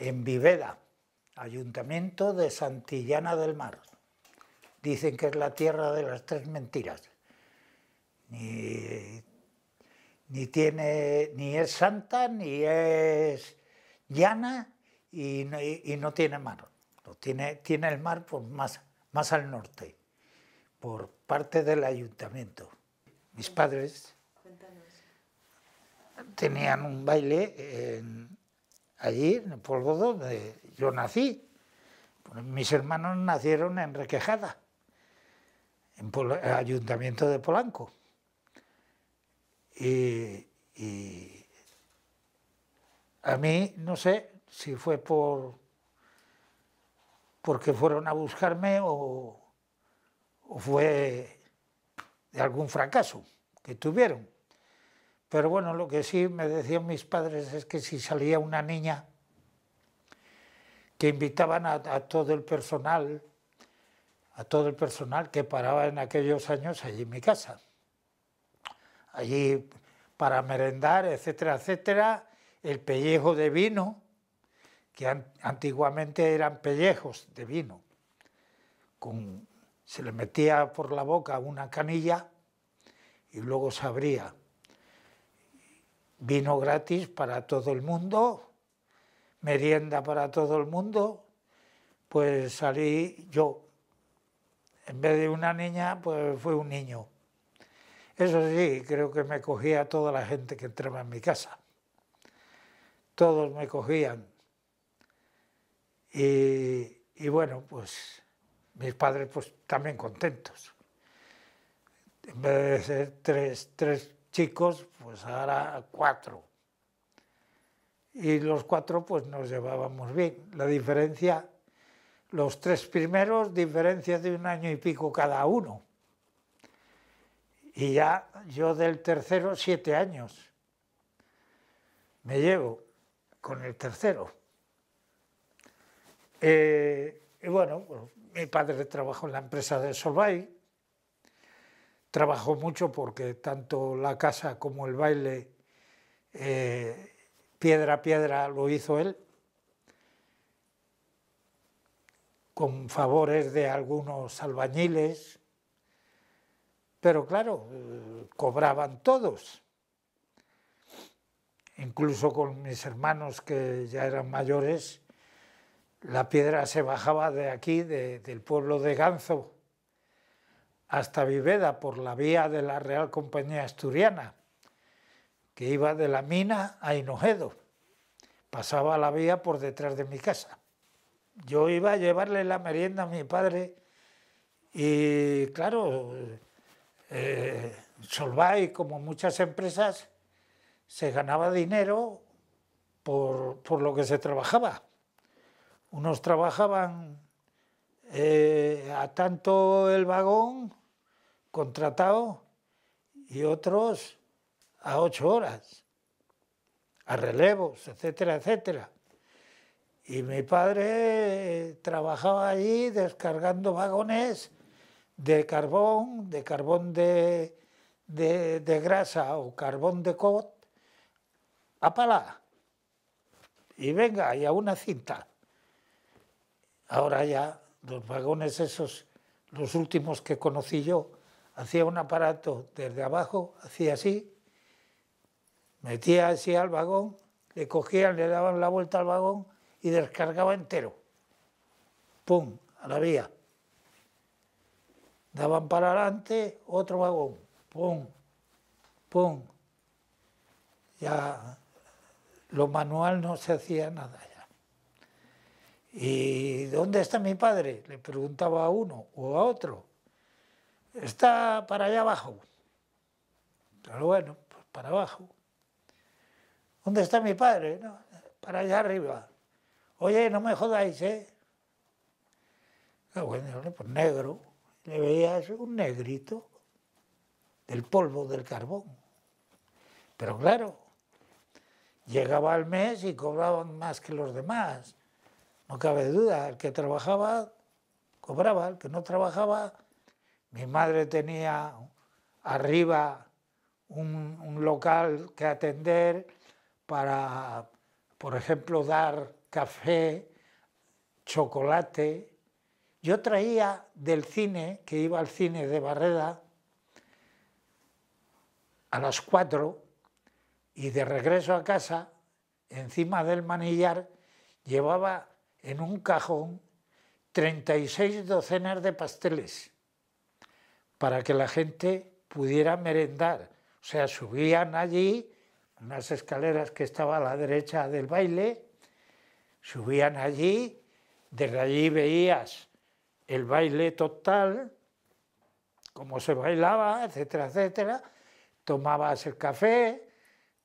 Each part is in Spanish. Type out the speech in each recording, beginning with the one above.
en Viveda, ayuntamiento de Santillana del Mar. Dicen que es la tierra de las tres mentiras. Ni, tiene, ni es santa, ni es llana y no, tiene mar. tiene, tiene el mar pues, más, más al norte, por parte del ayuntamiento. Mis padres tenían un baile en, allí en el pueblo donde yo nací. Pues mis hermanos nacieron en Requejada, en el eh, ayuntamiento de Polanco. Y, a mí, no sé si fue por porque fueron a buscarme o fue de algún fracaso que tuvieron. Pero bueno, lo que sí me decían mis padres es que si salía una niña, que invitaban a, todo el personal, a todo el personal que paraba en aquellos años allí en mi casa. Allí para merendar, etcétera, etcétera, el pellejo de vino, que antiguamente eran pellejos de vino, se le metía por la boca una canilla y luego se abría vino gratis para todo el mundo, merienda para todo el mundo, pues salí yo. En vez de una niña, pues fue un niño. Eso sí, creo que me cogía toda la gente que entraba en mi casa. Todos me cogían. Y, bueno, pues mis padres pues también contentos. En vez de ser tres, tres chicos, pues ahora cuatro. Y los cuatro pues nos llevábamos bien. La diferencia, los tres primeros, diferencia de un año y pico cada uno. Y ya yo del tercero, siete años. Me llevo con el tercero. Eh, y bueno, mi padre trabajó en la empresa de Solvay, trabajó mucho porque tanto la casa como el baile, eh, piedra a piedra, lo hizo él, con favores de algunos albañiles, pero claro, cobraban todos, incluso con mis hermanos que ya eran mayores, la piedra se bajaba de aquí, del pueblo de Ganzo, hasta Viveda por la vía de la Real Compañía Asturiana, que iba de la mina a Hinojedo. Pasaba la vía por detrás de mi casa. Yo iba a llevarle la merienda a mi padre y, claro, eh, Solvay, como muchas empresas, se ganaba dinero por, lo que se trabajaba. Unos trabajaban eh, a tanto el vagón contratado y otros a ocho horas, a relevos, etcétera, etcétera. Y mi padre eh, trabajaba allí descargando vagones de carbón, de carbón de, grasa o carbón de cot, a pala. Y venga, y a una cinta. Ahora ya los vagones esos, los últimos que conocí yo, hacía un aparato desde abajo, hacía así, metía así al vagón, le cogían, le daban la vuelta al vagón y descargaba entero. ¡Pum! A la vía. Daban para adelante otro vagón. ¡Pum! ¡Pum! Ya lo manual no se hacía nada ya. ¿Y dónde está mi padre? Le preguntaba a uno o a otro está para allá abajo. Pero bueno, pues para abajo. ¿Dónde está mi padre? para allá arriba. Oye, no me jodáis, ¿eh? Ah, bueno, pues negro. Le veías un negrito del polvo del carbón. Pero claro, llegaba al mes y cobraban más que los demás. No cabe duda, el que trabajaba cobraba, el que no trabajaba mi madre tenía arriba un, local que atender para, por ejemplo, dar café, chocolate. Yo traía del cine, que iba al cine de Barreda, a las 4 y de regreso a casa, encima del manillar, llevaba en un cajón 36 docenas de pasteles para que la gente pudiera merendar. O sea, subían allí, unas escaleras que estaba a la derecha del baile, subían allí, desde allí veías el baile total, cómo se bailaba, etcétera, etcétera, tomabas el café,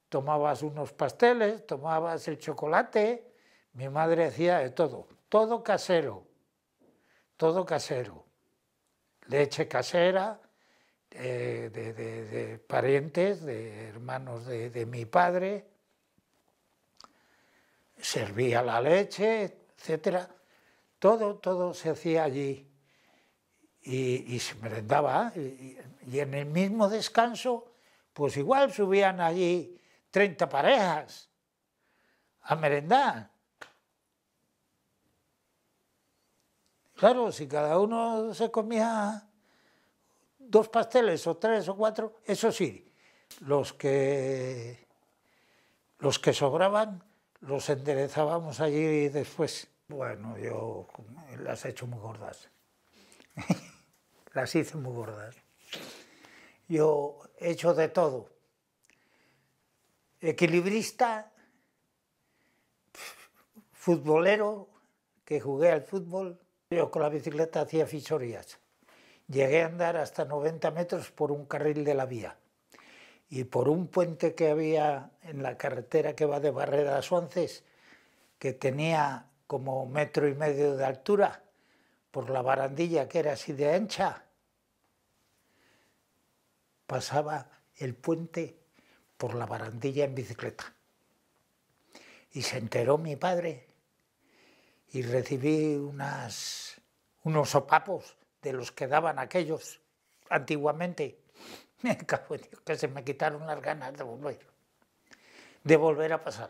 tomabas unos pasteles, tomabas el chocolate, mi madre hacía de todo, todo casero, todo casero leche casera, eh, de, parientes, de hermanos de, mi padre, servía la leche, etcétera. Todo, todo se hacía allí y, se merendaba. Y, y, en el mismo descanso, pues igual subían allí 30 parejas a merendar. Claro, si cada uno se comía dos pasteles o tres o cuatro, eso sí, los que, los que sobraban los enderezábamos allí después. Bueno, yo las he hecho muy gordas. las hice muy gordas. Yo he hecho de todo. Equilibrista, futbolero, que jugué al fútbol, yo con la bicicleta hacía fisorías. Llegué a andar hasta 90 metros por un carril de la vía y por un puente que había en la carretera que va de Barrera a Suances, que tenía como metro y medio de altura, por la barandilla que era así de ancha, pasaba el puente por la barandilla en bicicleta. Y se enteró mi padre y recibí unos sopapos de los que daban aquellos antiguamente. Me que se me quitaron las ganas de volver, de volver a pasar.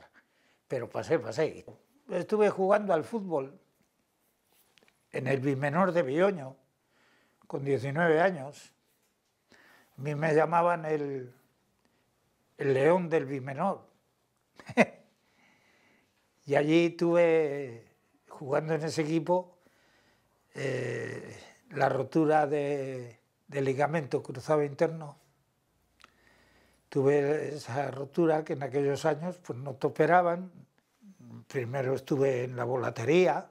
Pero pasé, pasé. Estuve jugando al fútbol en el bimenor de Bioño, con 19 años. A mí me llamaban el, el león del bimenor. y allí tuve jugando en ese equipo, eh, la rotura de, ligamento cruzado interno. Tuve esa rotura que en aquellos años pues, no te operaban. Primero estuve en la volatería,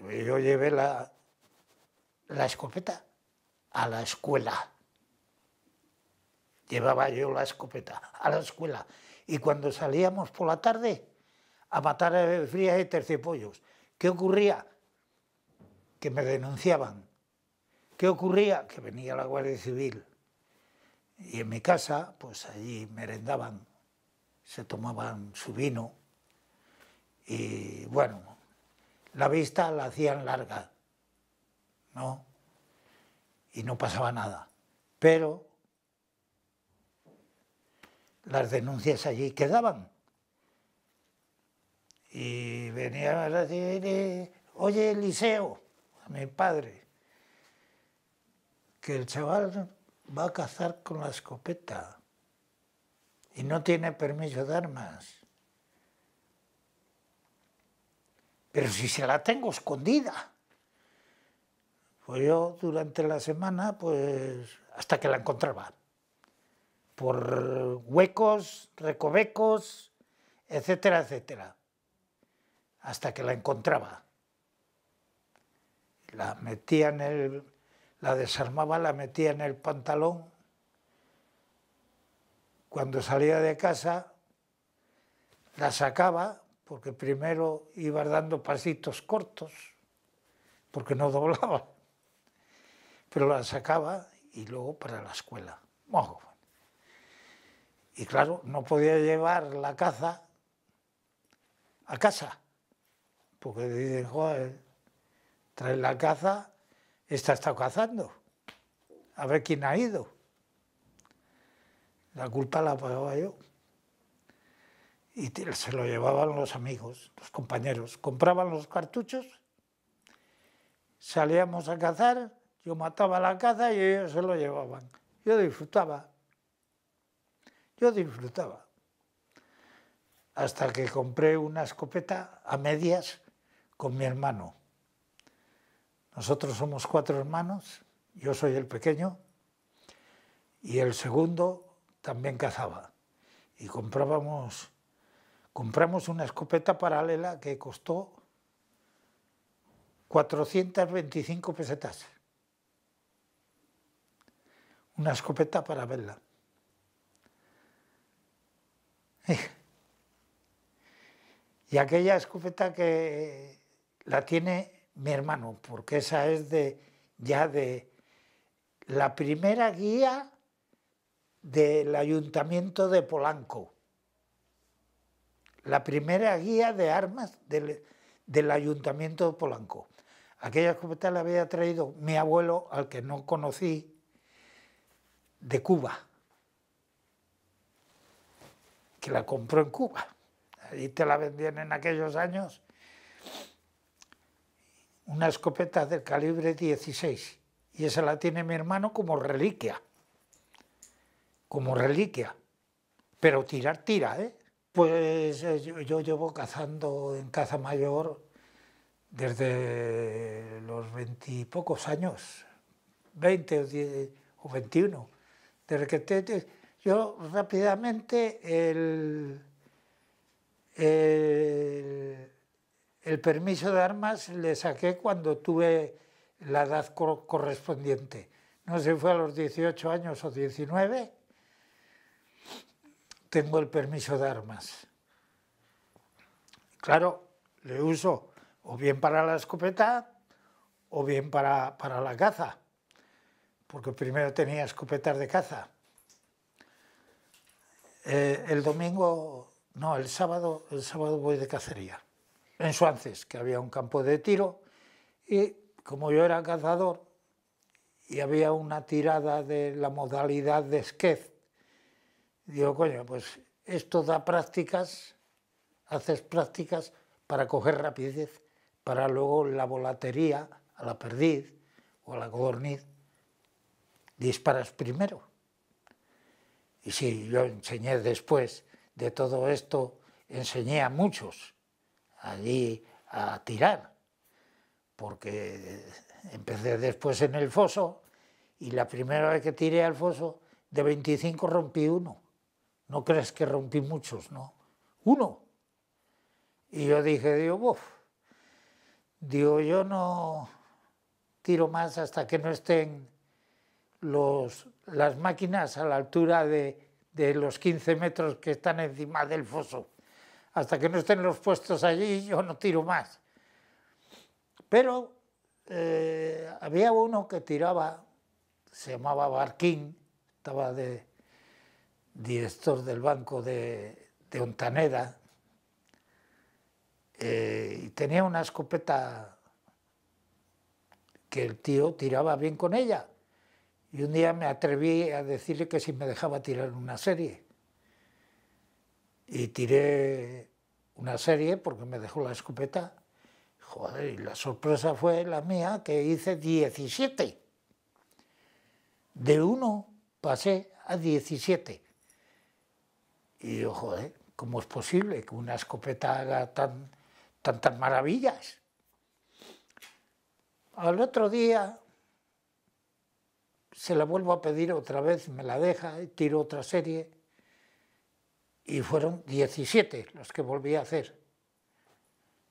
yo llevé la, la escopeta a la escuela. Llevaba yo la escopeta a la escuela. Y cuando salíamos por la tarde, a a frías y terciopollos. ¿Qué ocurría? Que me denunciaban. ¿Qué ocurría? Que venía la Guardia Civil. Y en mi casa, pues allí merendaban, se tomaban su vino. Y bueno, la vista la hacían larga, ¿no? Y no pasaba nada. Pero las denuncias allí quedaban. Y venía a decir, oye, Eliseo, a mi padre, que el chaval va a cazar con la escopeta y no tiene permiso de armas. Pero si se la tengo escondida. Pues yo durante la semana, pues hasta que la encontraba. Por huecos, recovecos, etcétera, etcétera hasta que la encontraba. La metía en el, la desarmaba, la metía en el pantalón. Cuando salía de casa, la sacaba, porque primero iba dando pasitos cortos, porque no doblaba, pero la sacaba y luego para la escuela. Oh, y claro, no podía llevar la caza a casa porque dicen, joder, trae la caza, esta está cazando, a ver quién ha ido. La culpa la pagaba yo. Y se lo llevaban los amigos, los compañeros. Compraban los cartuchos, salíamos a cazar, yo mataba la caza y ellos se lo llevaban. Yo disfrutaba. Yo disfrutaba. Hasta que compré una escopeta a medias con mi hermano. Nosotros somos cuatro hermanos, yo soy el pequeño y el segundo también cazaba. Y comprábamos, compramos una escopeta paralela que costó 425 pesetas. Una escopeta para verla. Y aquella escopeta que la tiene mi hermano, porque esa es de ya de la primera guía del ayuntamiento de Polanco, la primera guía de armas del, ayuntamiento de Polanco. Aquella escopeta la había traído mi abuelo, al que no conocí, de Cuba, que la compró en Cuba. Ahí te la vendían en aquellos años una escopeta del calibre 16 y esa la tiene mi hermano como reliquia, como reliquia. Pero tirar tira, ¿eh? Pues eh, yo, llevo cazando en caza mayor desde los veintipocos años, 20 o, 10, o 21. Desde que yo rápidamente el el permiso de armas le saqué cuando tuve la edad correspondiente. No sé si fue a los 18 años o 19, tengo el permiso de armas. Claro, le uso o bien para la escopeta o bien para, para la caza, porque primero tenía escopetas de caza. Eh, el domingo, no, el sábado, el sábado voy de cacería en Suances, que había un campo de tiro, y como yo era cazador y había una tirada de la modalidad de esquez, digo, coño, pues esto da prácticas, haces prácticas para coger rapidez, para luego la volatería, a la perdiz o a la codorniz, disparas primero. Y sí, yo enseñé después de todo esto, enseñé a muchos allí a tirar, porque empecé después en el foso y la primera vez que tiré al foso, de 25 rompí uno. No crees que rompí muchos, ¿no? Uno. Y yo dije, digo, uff. digo, yo no tiro más hasta que no estén los, las máquinas a la altura de, de los 15 metros que están encima del foso hasta que no estén los puestos allí yo no tiro más. Pero eh, había uno que tiraba, se llamaba Barquín, estaba de director del banco de, Ontaneda, eh, y tenía una escopeta que el tío tiraba bien con ella. Y un día me atreví a decirle que si me dejaba tirar una serie y tiré una serie porque me dejó la escopeta. Joder, y la sorpresa fue la mía que hice 17. De uno pasé a 17. Y yo, joder, ¿cómo es posible que una escopeta haga tan, tantas maravillas? Al otro día se la vuelvo a pedir otra vez, me la deja, tiro otra serie y fueron 17 los que volví a hacer.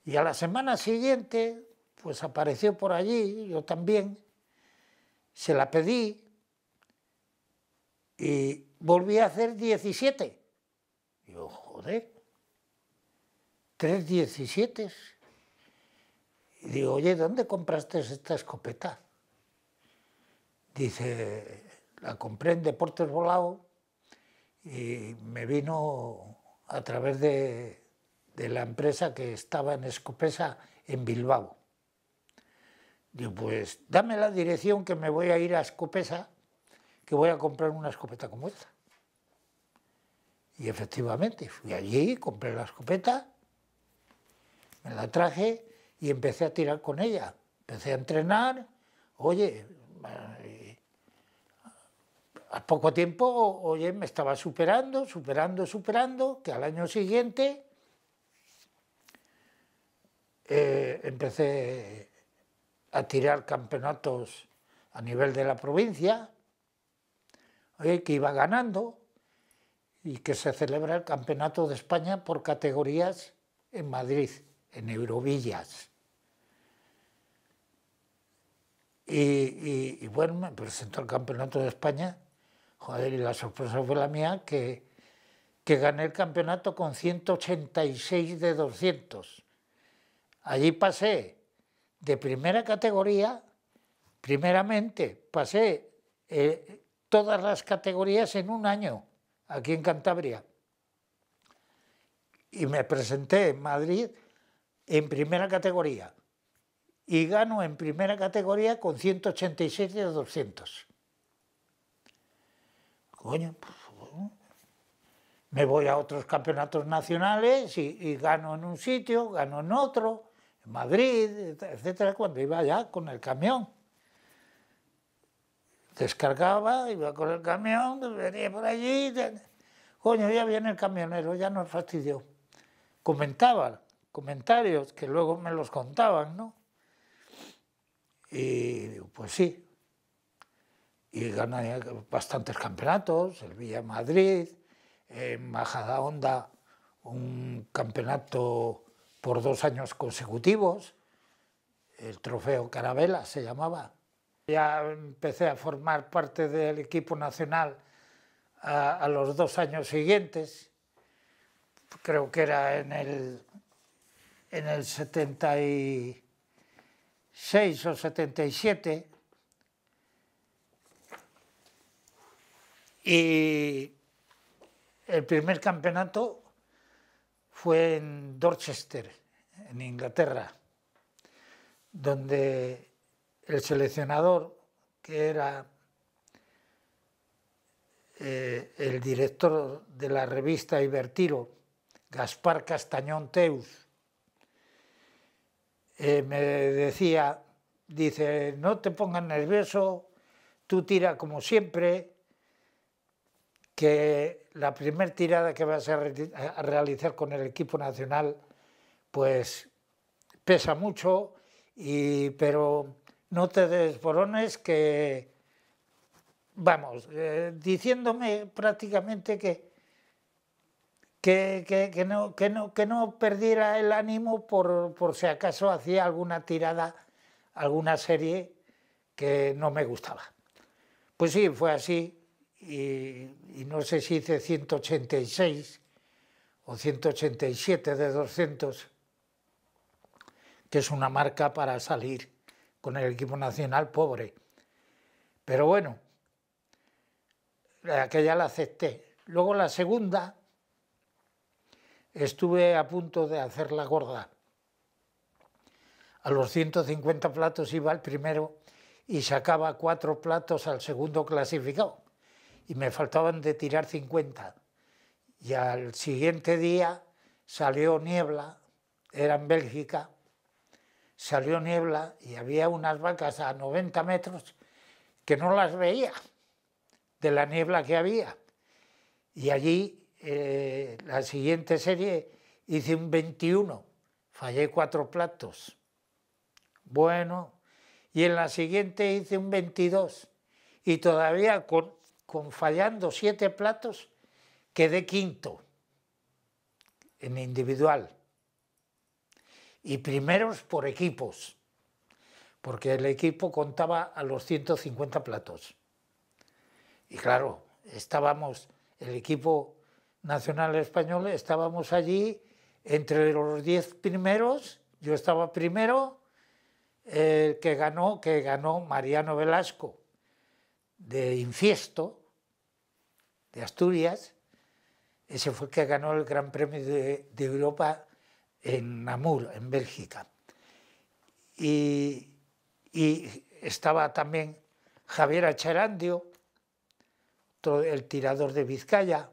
Y a la semana siguiente, pues apareció por allí, yo también, se la pedí y volví a hacer 17. Yo, joder, tres 17. Y digo, oye, ¿dónde compraste esta escopeta? Dice, la compré en Deportes Volado y me vino a través de, la empresa que estaba en Escopesa, en Bilbao. Digo, pues dame la dirección que me voy a ir a Escopesa, que voy a comprar una escopeta como esta. Y efectivamente, fui allí, compré la escopeta, me la traje y empecé a tirar con ella. Empecé a entrenar, oye, al poco tiempo, oye, me estaba superando, superando, superando, que al año siguiente eh, empecé a tirar campeonatos a nivel de la provincia, oye, que iba ganando y que se celebra el Campeonato de España por categorías en Madrid, en Eurovillas. Y, bueno, me presentó el Campeonato de España Joder, y la sorpresa fue la mía que, gané el campeonato con 186 de 200. Allí pasé de primera categoría, primeramente pasé eh, todas las categorías en un año, aquí en Cantabria. Y me presenté en Madrid en primera categoría. Y gano en primera categoría con 186 de 200 coño, pues, me voy a otros campeonatos nacionales y, gano en un sitio, gano en otro, en Madrid, etcétera, cuando iba ya con el camión. Descargaba, iba con el camión, venía por allí, coño, ya viene el camionero, ya nos fastidió. Comentaba, comentarios que luego me los contaban, ¿no? Y pues sí, y gané bastantes campeonatos, el Villa Madrid, en Bajada Honda un campeonato por dos años consecutivos, el Trofeo Carabela se llamaba. Ya empecé a formar parte del equipo nacional a, a los dos años siguientes, creo que era en el, en el 76 o 77, Y el primer campeonato fue en Dorchester, en Inglaterra, donde el seleccionador, que era eh, el director de la revista Ibertiro, Gaspar Castañón Teus, eh, me decía, dice, no te pongas nervioso, tú tira como siempre, que la primera tirada que vas a, a realizar con el equipo nacional, pues pesa mucho, y, pero no te desborones que, vamos, eh, diciéndome prácticamente que, que, que, que, no, que, no, que no perdiera el ánimo por, por si acaso hacía alguna tirada, alguna serie que no me gustaba. Pues sí, fue así y, no sé si hice 186 o 187 de 200, que es una marca para salir con el equipo nacional pobre. Pero bueno, aquella la acepté. Luego la segunda, estuve a punto de hacerla gorda. A los 150 platos iba el primero y sacaba cuatro platos al segundo clasificado y me faltaban de tirar 50. Y al siguiente día salió niebla, era en Bélgica, salió niebla y había unas vacas a 90 metros que no las veía de la niebla que había. Y allí, eh, la siguiente serie, hice un 21, fallé cuatro platos. Bueno, y en la siguiente hice un 22 y todavía con con fallando siete platos, quedé quinto en individual. Y primeros por equipos, porque el equipo contaba a los 150 platos. Y claro, estábamos, el equipo nacional español, estábamos allí entre los 10 primeros, yo estaba primero, el que ganó, que ganó Mariano Velasco de Infiesto, de Asturias, ese fue el que ganó el Gran Premio de, Europa en Namur, en Bélgica. Y, estaba también Javier Acharandio, el tirador de Vizcaya,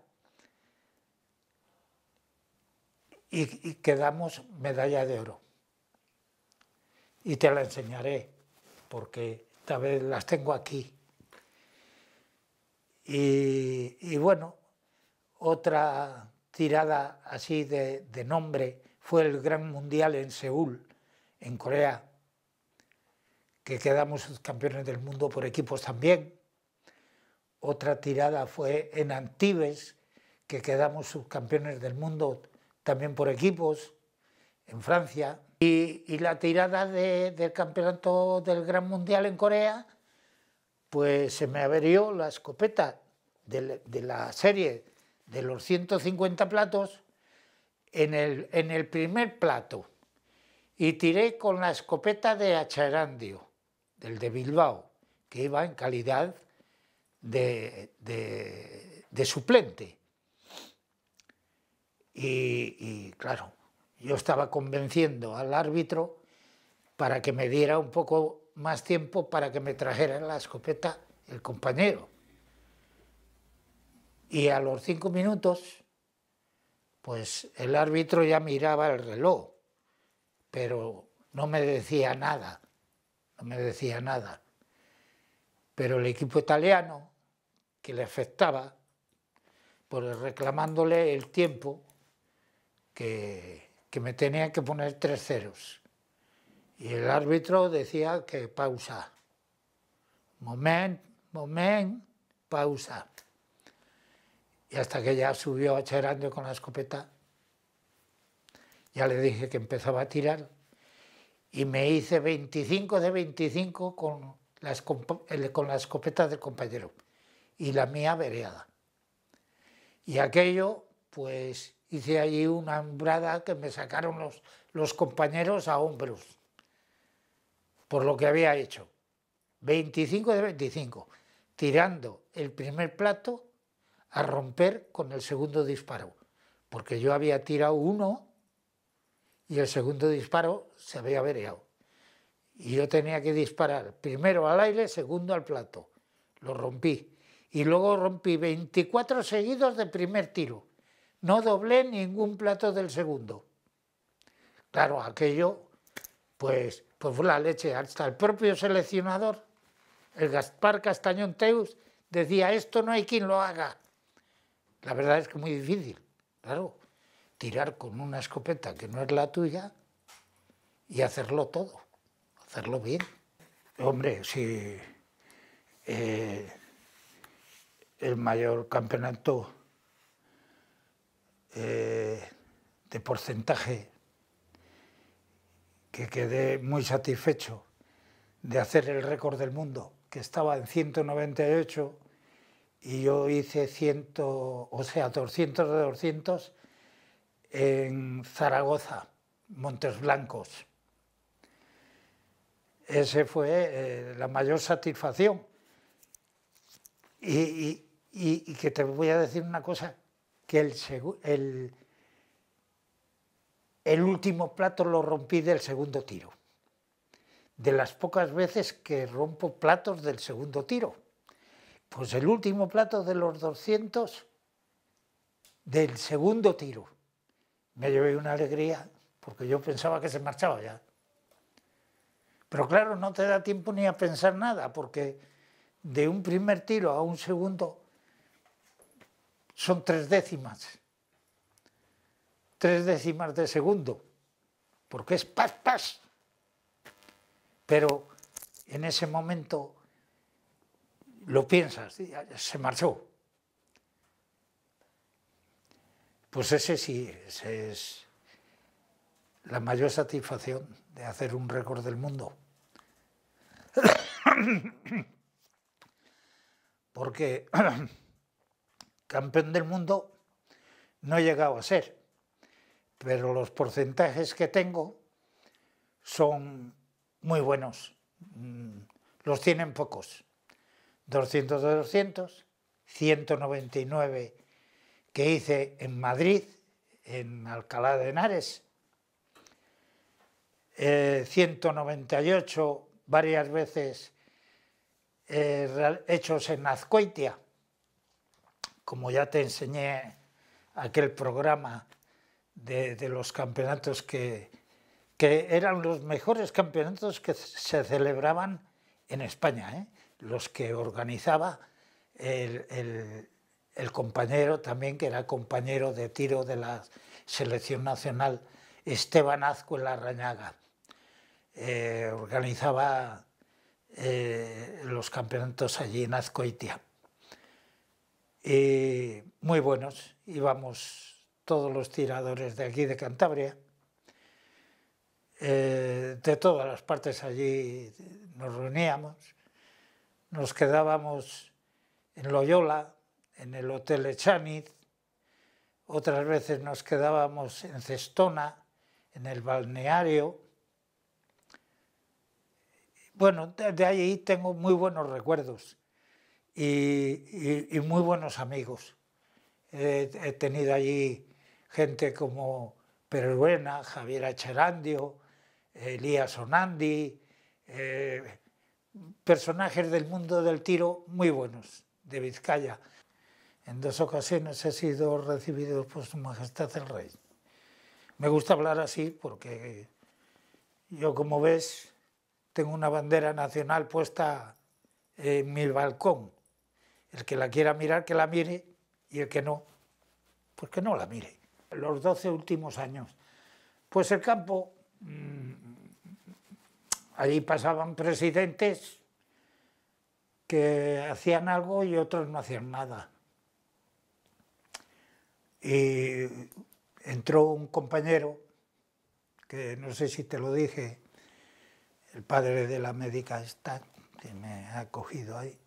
y, quedamos medalla de oro. Y te la enseñaré, porque tal vez las tengo aquí. Y, bueno, otra tirada así de, nombre fue el Gran Mundial en Seúl, en Corea, que quedamos campeones del mundo por equipos también. Otra tirada fue en Antibes, que quedamos subcampeones del mundo también por equipos, en Francia. Y, la tirada del campeonato del Gran Mundial en Corea pues se me averió la escopeta de, la serie de los 150 platos en el, primer plato y tiré con la escopeta de Acharandio, del de Bilbao, que iba en calidad de, suplente. y, claro, yo estaba convenciendo al árbitro para que me diera un poco más tiempo para que me trajera la escopeta el compañero. Y a los cinco minutos, pues el árbitro ya miraba el reloj, pero no me decía nada, no me decía nada. Pero el equipo italiano, que le afectaba, por pues reclamándole el tiempo que, que me tenía que poner tres ceros. Y el árbitro decía que pausa. Moment, moment, pausa. Y hasta que ya subió acherando con la escopeta, ya le dije que empezaba a tirar y me hice 25 de 25 con la, con escopeta del compañero y la mía vereada. Y aquello, pues hice allí una hambrada que me sacaron los, los compañeros a hombros por lo que había hecho. 25 de 25, tirando el primer plato a romper con el segundo disparo, porque yo había tirado uno y el segundo disparo se había vereado. Y yo tenía que disparar primero al aire, segundo al plato. Lo rompí. Y luego rompí 24 seguidos de primer tiro. No doblé ningún plato del segundo. Claro, aquello, pues pues fue la leche, hasta el propio seleccionador, el Gaspar Castañón Teus, decía, esto no hay quien lo haga. La verdad es que muy difícil, claro, tirar con una escopeta que no es la tuya y hacerlo todo, hacerlo bien. Hombre, si eh, el mayor campeonato eh, de porcentaje que quedé muy satisfecho de hacer el récord del mundo, que estaba en 198 y yo hice 100, o sea, 200 de 200 en Zaragoza, Montes Blancos. Ese fue eh, la mayor satisfacción. Y, que te voy a decir una cosa, que el, el, el último plato lo rompí del segundo tiro. De las pocas veces que rompo platos del segundo tiro. Pues el último plato de los 200 del segundo tiro. Me llevé una alegría porque yo pensaba que se marchaba ya. Pero claro, no te da tiempo ni a pensar nada, porque de un primer tiro a un segundo son tres décimas tres décimas de segundo, porque es paz, pas. Pero en ese momento lo piensas, se marchó. Pues ese sí, es la mayor satisfacción de hacer un récord del mundo. Porque campeón del mundo no he llegado a ser pero los porcentajes que tengo son muy buenos. Mm, los tienen pocos. 200 de 200, 199 que hice en Madrid, en Alcalá de Henares, 198 eh, varias veces eh, hechos en Azcoitia, como ya te enseñé aquel programa de, los campeonatos que, que, eran los mejores campeonatos que se celebraban en España, ¿eh? los que organizaba el, compañero también, que era compañero de tiro de la selección nacional, Esteban La Rañaga. Eh, organizaba eh, los campeonatos allí en Azcoitia. muy buenos, íbamos todos los tiradores de aquí de Cantabria, eh, de todas las partes allí nos reuníamos, nos quedábamos en Loyola, en el Hotel Echaniz, otras veces nos quedábamos en Cestona, en el balneario. Bueno, de allí tengo muy buenos recuerdos y, muy buenos amigos. he tenido allí gente como Peruena, Javier Acherandio, Elías Onandi, eh, personajes del mundo del tiro muy buenos, de Vizcaya. En dos ocasiones he sido recibido por su majestad el rey. Me gusta hablar así porque yo, como ves, tengo una bandera nacional puesta en mi balcón. El que la quiera mirar, que la mire, y el que no, pues que no la mire los 12 últimos años. Pues el campo, mm, allí pasaban presidentes que hacían algo y otros no hacían nada. Y entró un compañero, que no sé si te lo dije, el padre de la médica está, que me ha cogido ahí,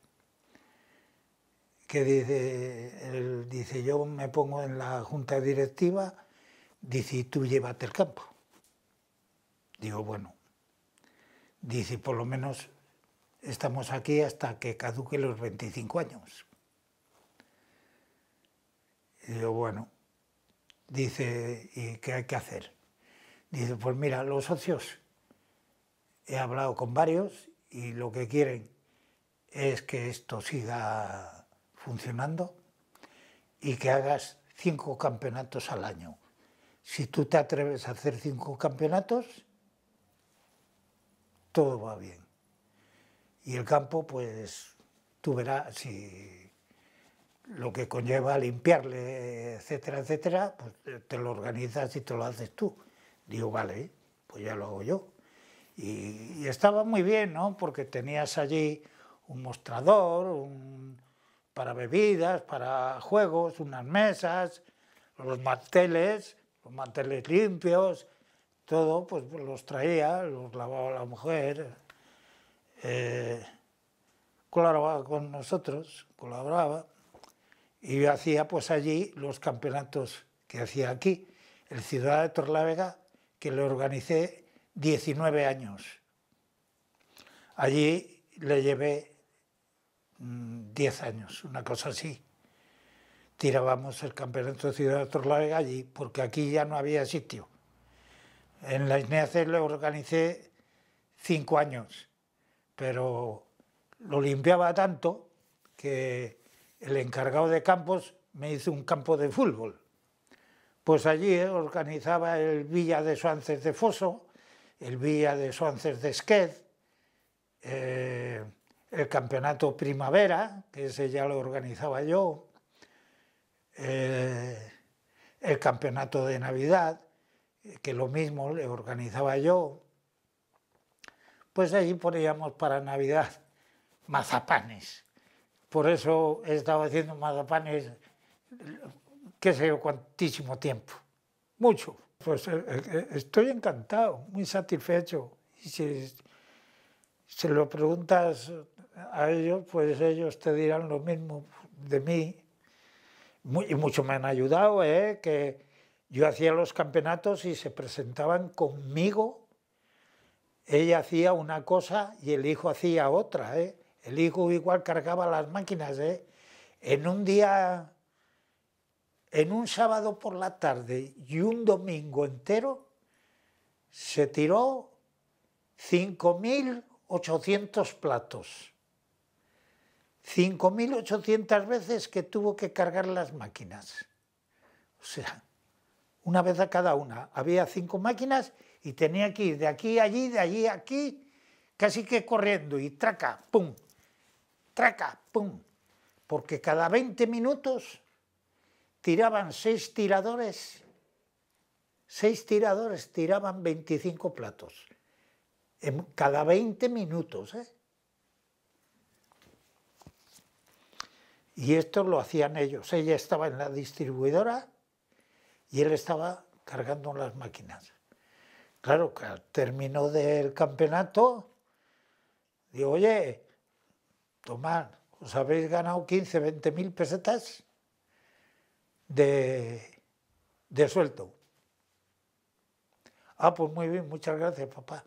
dice, dice, yo me pongo en la junta directiva, dice, tú llévate el campo. Digo, bueno, dice, por lo menos estamos aquí hasta que caduque los 25 años. digo, bueno, dice, ¿y qué hay que hacer? Dice, pues mira, los socios, he hablado con varios y lo que quieren es que esto siga funcionando y que hagas cinco campeonatos al año. Si tú te atreves a hacer cinco campeonatos, todo va bien. Y el campo, pues tú verás si lo que conlleva limpiarle, etcétera, etcétera, pues te lo organizas y te lo haces tú. Digo, vale, pues ya lo hago yo. Y, y estaba muy bien, ¿no? Porque tenías allí un mostrador, un, para bebidas, para juegos, unas mesas, los manteles, los manteles limpios, todo, pues los traía, los lavaba la mujer, eh, colaboraba con nosotros, colaboraba, y yo hacía pues allí los campeonatos que hacía aquí, el Ciudad de Torlavega, que le organicé 19 años. Allí le llevé 10 mm, años, una cosa así. Tirábamos el campeonato de Ciudad de allí, porque aquí ya no había sitio. En la INEAC lo organicé cinco años, pero lo limpiaba tanto que el encargado de campos me hizo un campo de fútbol. Pues allí organizaba el Villa de Suances de Foso, el Villa de Suances de Esqued, eh, el campeonato primavera, que ese ya lo organizaba yo, eh, el campeonato de Navidad, que lo mismo le organizaba yo, pues allí poníamos para Navidad mazapanes. Por eso he estado haciendo mazapanes qué sé yo cuantísimo tiempo, mucho. Pues eh, eh, estoy encantado, muy satisfecho. Y si se lo preguntas a ellos, pues ellos te dirán lo mismo de mí. y mucho me han ayudado, ¿eh? que yo hacía los campeonatos y se presentaban conmigo. Ella hacía una cosa y el hijo hacía otra. ¿eh? El hijo igual cargaba las máquinas. ¿eh? En un día, en un sábado por la tarde y un domingo entero, se tiró 5.800 platos. 5.800 veces que tuvo que cargar las máquinas. O sea, una vez a cada una. Había cinco máquinas y tenía que ir de aquí a allí, de allí a aquí, casi que corriendo y traca, pum, traca, pum. Porque cada 20 minutos tiraban seis tiradores, seis tiradores tiraban 25 platos. En cada 20 minutos, ¿eh? Y esto lo hacían ellos. Ella estaba en la distribuidora y él estaba cargando las máquinas. Claro, que al término del campeonato, digo, oye, Tomás, os habéis ganado 15, 20 mil pesetas de, de suelto. Ah, pues muy bien, muchas gracias, papá.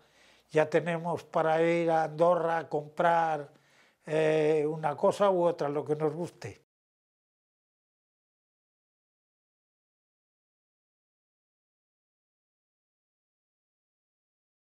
Ya tenemos para ir a Andorra a comprar eh, una cosa u otra, lo que nos guste.